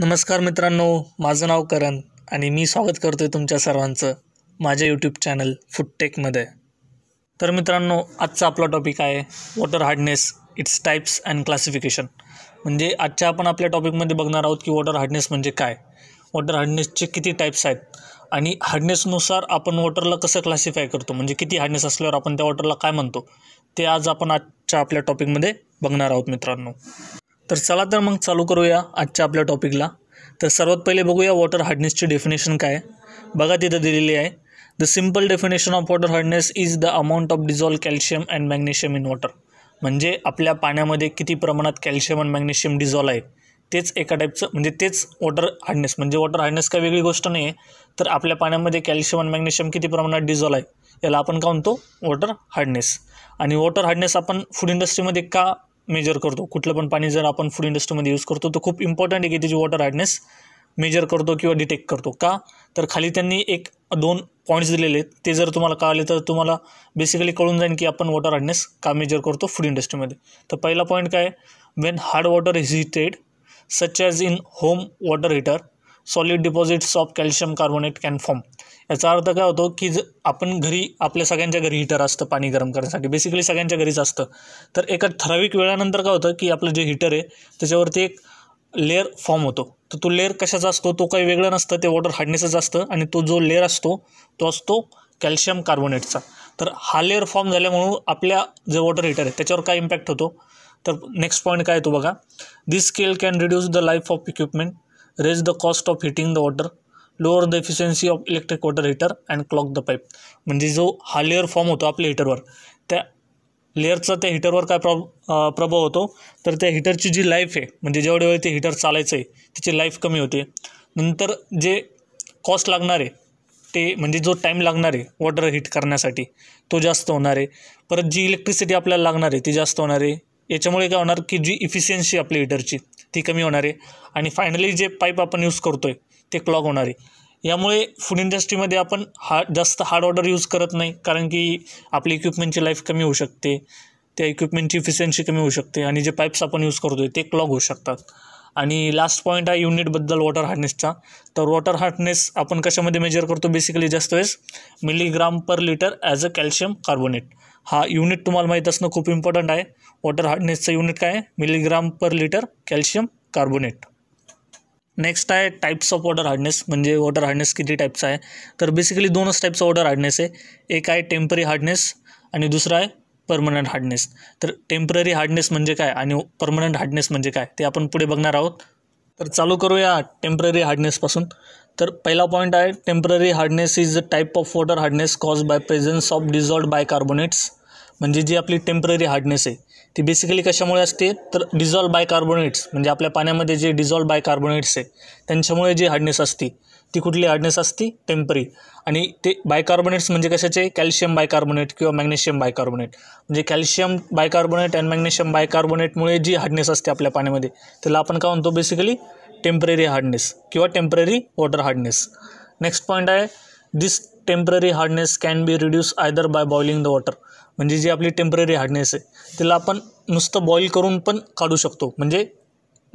नमस्कार मित्रांनो माझं नाव करण आणि मी स्वागत करतो आहे तुमच्या सर्वांचं माझ्या यूट्यूब चॅनल फुटटेकमध्ये तर मित्रांनो आजचा आपला टॉपिक आहे water hardness its types and classification म्हणजे आजच्या आपण आपल्या टॉपिकमध्ये बघणार आहोत की वॉटर हार्डनेस म्हणजे काय वॉटर हार्डनेसचे किती टाईप्स आहेत आणि हार्डनेसनुसार आपण वॉटरला कसं क्लासिफाय करतो म्हणजे किती हार्डनेस असल्यावर आपण त्या वॉटरला काय म्हणतो ते आज आपण आजच्या आपल्या टॉपिकमध्ये बघणार आहोत मित्रांनो तर चला तर मग चालू करूया आजच्या आपल्या टॉपिकला तर सर्वात पहिले बघूया वॉटर हार्डनेसची डेफिनेशन काय बघा तिथं दिलेली आहे the simple definition of water hardness is the amount of dissolve calcium and magnesium in water म्हणजे आपल्या पाण्यामध्ये किती प्रमाणात कॅल्शियम अँड मॅग्नेशियम डिझॉल्व आहे तेच एका टाईपचं म्हणजे तेच वॉटर हार्डनेस म्हणजे वॉटर हार्डनेस काही वेगळी गोष्ट नाही आहे तर आपल्या पाण्यामध्ये कॅल्शियम अँड मॅग्नेशियम किती प्रमाणात डिझॉल्व आहे याला आपण का म्हणतो वॉटर हार्डनेस आणि वॉटर हार्डनेस आपण फूड इंडस्ट्रीमध्ये का मेजर करतो कुठलं पण पाणी जर आपण फूड इंडस्ट्रीमध्ये यूज करतो तर खूप इम्पॉर्टंट आहे की त्याची वॉटर हार्डनेस मेजर करतो किंवा डिटेक्ट करतो का तर खाली त्यांनी एक दोन पॉईंट्स दिलेले आहेत ते जर तुम्हाला कळाले तर तुम्हाला बेसिकली कळून जाईल की आपण वॉटर हार्डनेस का मेजर करतो फूड इंडस्ट्रीमध्ये तर पहिला पॉईंट काय when hard water is heated such as in home water heater solid deposits of calcium carbonate can form याचा अर्थ काय होतो की ज आपण घरी आपल्या सगळ्यांच्या घरी हिटर असतं पाणी गरम करण्यासाठी बेसिकली सगळ्यांच्या घरीच असतं तर एका ठराविक वेळानंतर काय होतं की आपलं जे हीटर आहे त्याच्यावरती एक लेअर फॉर्म होतो तर तो लेअर कशाचा असतो तो काही वेगळं नसतं ते वॉटर हार्डनेसच असतं आणि तो जो लेअर असतो तो असतो कॅल्शियम कार्बोनेटचा तर हा लेअर फॉर्म झाल्यामुळं आपल्या जे वॉटर हीटर आहे त्याच्यावर काय इम्पॅक्ट होतो तर नेक्स्ट पॉईंट काय तो बघा this scale can reduce the life of equipment raise the cost of heating the water lower the efficiency of electric water heater and clog the pipe म्हणजे जो हा लेअर फॉर्म होतो आपल्या हिटरवर त्या लेअरचा त्या हिटरवर काय प्रॉब प्रभाव होतो तर त्या हिटरची जी लाईफ आहे म्हणजे जेवढे वेळ ते हिटर चालायचं आहे त्याची लाईफ कमी होते नंतर जे कॉस्ट लागणार आहे ते म्हणजे जो टाईम लागणार आहे वॉटर हीट करण्यासाठी तो जास्त होणार आहे परत जी इलेक्ट्रिसिटी आपल्याला लागणार आहे ती जास्त होणार आहे याच्यामुळे काय होणार की जी इफिशियन्सी आपली हिटरची ती कमी होणार आहे आणि फायनली जे पाईप आपण यूज करतो आहे ते क्लॉग होणार आहे यामुळे फूड इंडस्ट्रीमध्ये आपण हा जास्त हार्ड ऑर्डर यूज करत नाही कारण की आपली इक्विपमेंटची लाईफ कमी होऊ शकते त्या इक्विपमेंटची इफिशियन्सी कमी होऊ शकते आणि जे पाईप्स आपण यूज करतो आहे ते क्लॉग होऊ शकतात आणि लास्ट पॉईंट आहे युनिटबद्दल वॉटर हार्डनेसचा तर वॉटर हार्डनेस आपण कशामध्ये मेजर करतो बेसिकली जास्त वेळेस milligram per litre as a calcium carbonate हा युनिट तुम्हाला माहीत असणं खूप इम्पॉर्टंट आहे वॉटर हार्डनेसचं युनिट काय आहे milligram per litre calcium carbonate next आहे टाईप्स ऑफ वॉटर हार्डनेस म्हणजे वॉटर हार्डनेस किती टाईपचा आहे तर बेसिकली दोनच टाईपचा वॉटर हार्डनेस आहे एक आहे टेम्परी हार्डनेस आणि दुसरा आहे परमनंट हार्डनेस तर टेम्पररी हार्डनेस म्हणजे काय आणि परमनंट हार्डनेस म्हणजे काय ते आपण पुढे बघणार आहोत तर चालू करूया टेम्पररी हार्डनेसपासून तर पहिला पॉईंट आहे temporary hardness is a type of water hardness cause by presence of dissolved bicarbonates म्हणजे जी आपली टेम्पररी हार्डनेस आहे ती बेसिकली कशामुळे असते तर डिझॉल्व बाय कार्बोनेट्स म्हणजे आपल्या पाण्यामध्ये जे डिझॉल्ड बाय कार्बोनेट्स आहे त्यांच्यामुळे जी हार्डनेस असते ती कुठली हार्डनेस असती टेम्परी आणि ते बायकार्बोनेट्स म्हणजे कशाचे कॅल्शियम बायकार्बोनेट किंवा मॅग्नेशियम बायकार्बोनेट म्हणजे कॅल्शियम बायकार्बोनेट अँड मॅग्नेशियम बायकार्बोनेटमुळे जी हार्डनेस असते आपल्या पाण्यामध्ये त्याला आपण काय म्हणतो बेसिकली टेम्पररी हार्डनेस किंवा temporary water hardness next point आहे this temporary hardness can be reduce either by boiling the water म्हणजे जी आपली टेम्पररी हार्डनेस आहे तिला आपण नुसतं बॉईल करून पण काढू शकतो म्हणजे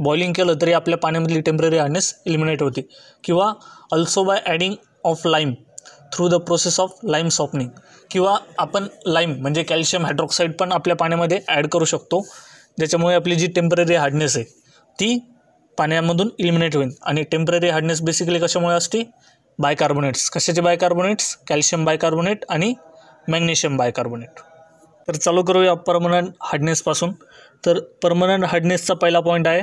बॉइलिंग केलं तरी आपल्या पाण्यामधली टेम्पररी हार्डनेस इलिमिनेट होते किंवा also by adding of lime through the process of lime softening किंवा आपण लाईम म्हणजे कॅल्शियम हायड्रॉक्साईड पण आपल्या पाण्यामध्ये ॲड करू शकतो ज्याच्यामुळे आपली जी टेम्पररी हार्डनेस आहे ती पाण्यामधून इलिमिनेट होईल आणि टेम्पररी हार्डनेस बेसिकली कशामुळे असते बायकार्बोनेट्स कशाचे बायकार्बोनेट्स कॅल्शियम बायकार्बोनेट आणि मॅग्नेशियम बायकार्बोनेट तर चालू करूया परमनंट हार्डनेसपासून तर परमनंट हार्डनेसचा पहिला पॉईंट आहे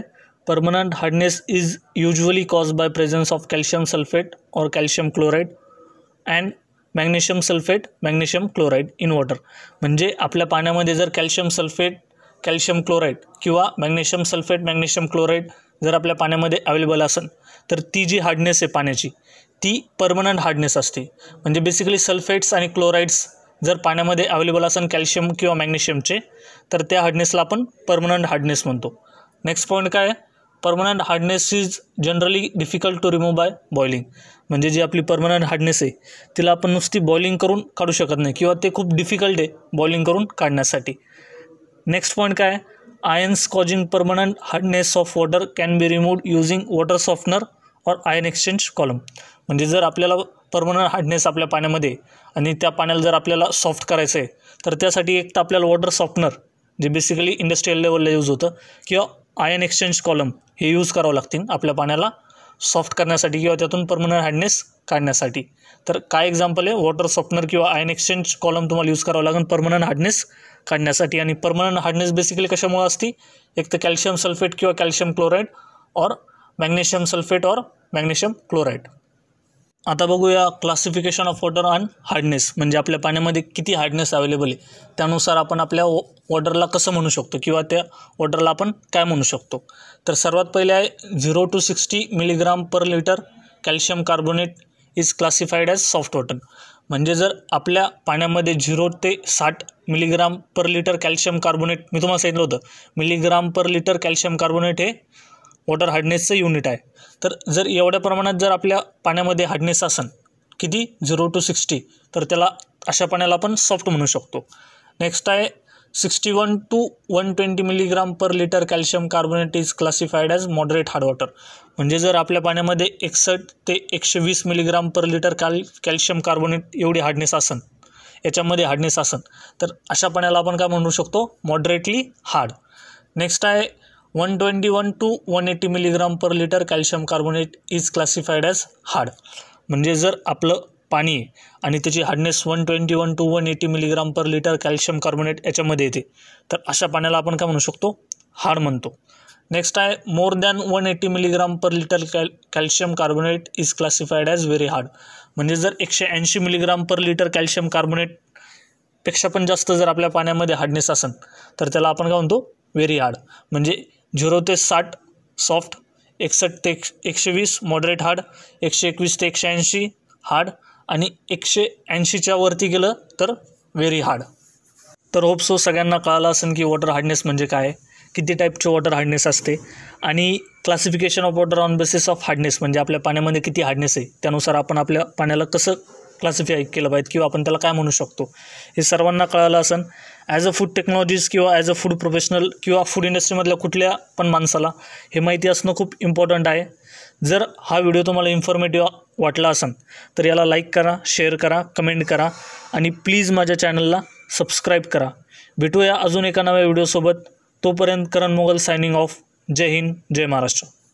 Permanent hardness is usually cause by presence of calcium sulphate or calcium chloride and magnesium sulphate magnesium chloride in water म्हणजे आपल्या पाण्यामध्ये जर कॅल्शियम सल्फेट कॅल्शियम क्लोराईड किंवा मॅग्नेशियम सल्फेट मॅग्नेशियम क्लोराईड जर आपल्या पाण्यामध्ये अवेलेबल असेल तर ती जी हार्डनेस आहे पाण्याची ती परमनंट हार्डनेस असते म्हणजे बेसिकली सल्फेट्स आणि क्लोराईड्स जर पाण्यामध्ये अवेलेबल असेल कॅल्शियम किंवा मॅग्नेशियमचे तर त्या हार्डनेसला आपण परमनंट हार्डनेस म्हणतो नेक्स्ट पॉईंट काय आहे permanent hardness is generally difficult to remove by boiling म्हणजे जी आपली परमनंट हार्डनेस आहे तिला आपण नुसती बॉलिंग करून काढू शकत नाही किंवा ते खूप डिफिकल्ट आहे बॉलिंग करून काढण्यासाठी नेक्स्ट पॉईंट काय ions causing permanent hardness of water can be remove using water softener or ion exchange column म्हणजे जर आपल्याला परमनंट हार्डनेस आपल्या पाण्यामध्ये आणि त्या पाण्याला जर आपल्याला सॉफ्ट करायचं आहे तर त्यासाठी एक तर आपल्याला वॉटर सॉफ्टनर जे बेसिकली इंडस्ट्रीयल लेवलला यूज होतं किंवा आयन एक्सचेंज कॉलम हे यूज करावं लागतील आपल्या पाण्याला सॉफ्ट करण्यासाठी किंवा त्यातून परमनंट हार्डनेस काढण्यासाठी तर काय एक्झाम्पल आहे वॉटर सॉफ्टनर किंवा आयन एक्सचेंज कॉलम तुम्हाला यूज करावं लागेल परमनंट हार्डनेस काढण्यासाठी आणि परमनंट हार्डनेस बेसिकली कशामुळे असते एक तर कॅल्शियम सल्फेट किंवा कॅल्शियम क्लोराईड और मॅग्नेशियम सल्फेट और मॅग्नेशियम क्लोराईड आता बघूया classification of water and hardness म्हणजे आपल्या पाण्यामध्ये किती हार्डनेस अवेलेबल आहे त्यानुसार आपण आपल्या वॉटरला कसं म्हणू शकतो किंवा त्या वॉटरला आपण काय म्हणू शकतो तर सर्वात पहिले आहे zero to sixty milligram per litre calcium carbonate is classified as soft water म्हणजे जर आपल्या पाण्यामध्ये झिरो ते साठ milligram per litre calcium carbonate मी तुम्हाला सांगितलं होतं milligram per litre calcium carbonate हे वॉटर हार्डनेसचं युनिट आहे तर जर एवढ्या प्रमाणात जर आपल्या पाण्यामध्ये हार्डनेस असेल किती झिरो टू सिक्स्टी तर त्याला अशा पाण्याला आपण सॉफ्ट म्हणू शकतो नेक्स्ट आहे sixty one to one twenty milligram per litre calcium carbonate is classified as moderate hard water म्हणजे जर आपल्या पाण्यामध्ये एकसष्ट ते एकशे वीस milligram per litre cal calcium carbonate एवढी हार्डनेस असन याच्यामध्ये हार्डनेस असन तर अशा पाण्याला आपण काय म्हणू शकतो मॉडरेटली हार्ड नेक्स्ट आहे one twenty one to one eighty milligram per litre calcium carbonate is classified as hard म्हणजे जर आपलं पाणी आणि त्याची hardness one twenty one to one eighty milligram per litre calcium carbonate याच्यामध्ये येते तर अशा पाण्याला आपण काय म्हणू शकतो हार्ड म्हणतो नेक्स्ट आहे more than one eighty milligram per litre cal calcium carbonate is classified as very hard म्हणजे जर एकशे ऐंशी milligram per litre calcium carbonate पण जास्त जर आपल्या पाण्यामध्ये हार्डनेस असेल तर त्याला आपण काय म्हणतो व्हेरी हार्ड म्हणजे झिरो ते साठ सॉफ्ट एकसष्ट ते एकशे वीस मॉडरेट हार्ड एकशे एकवीस ते एकशे ऐंशी हार्ड आणि एकशे ऐंशीच्या वरती गेलं तर व्हेरी हार्ड तर होप सो सगळ्यांना कळालं असेल की वॉटर हार्डनेस म्हणजे काय किती टाईपचे वॉटर हार्डनेस असते आणि classification of water on basis of hardness म्हणजे आपल्या पाण्यामध्ये किती हार्डनेस आहे त्यानुसार आपण आपल्या पाण्याला कसं क्लासिफाय केलं पाहिजे किंवा आपण त्याला काय म्हणू शकतो हे सर्वांना कळालं असेल ॲज अ फूड टेक्नॉलॉजीज किंवा ॲज अ फूड प्रोफेशनल किंवा फूड इंडस्ट्रीमधल्या कुठल्या पण माणसाला हे माहिती असणं खूप इम्पॉर्टंट आहे जर हा व्हिडिओ तुम्हाला इन्फॉर्मेटिव्ह वाटला असेल तर याला लाईक करा शेअर करा कमेंट करा आणि प्लीज माझ्या चॅनलला सबस्क्राईब करा भेटूया अजून एका नव्या व्हिडिओसोबत तोपर्यंत करण मोगल सायनिंग ऑफ जय हिंद जय महाराष्ट्र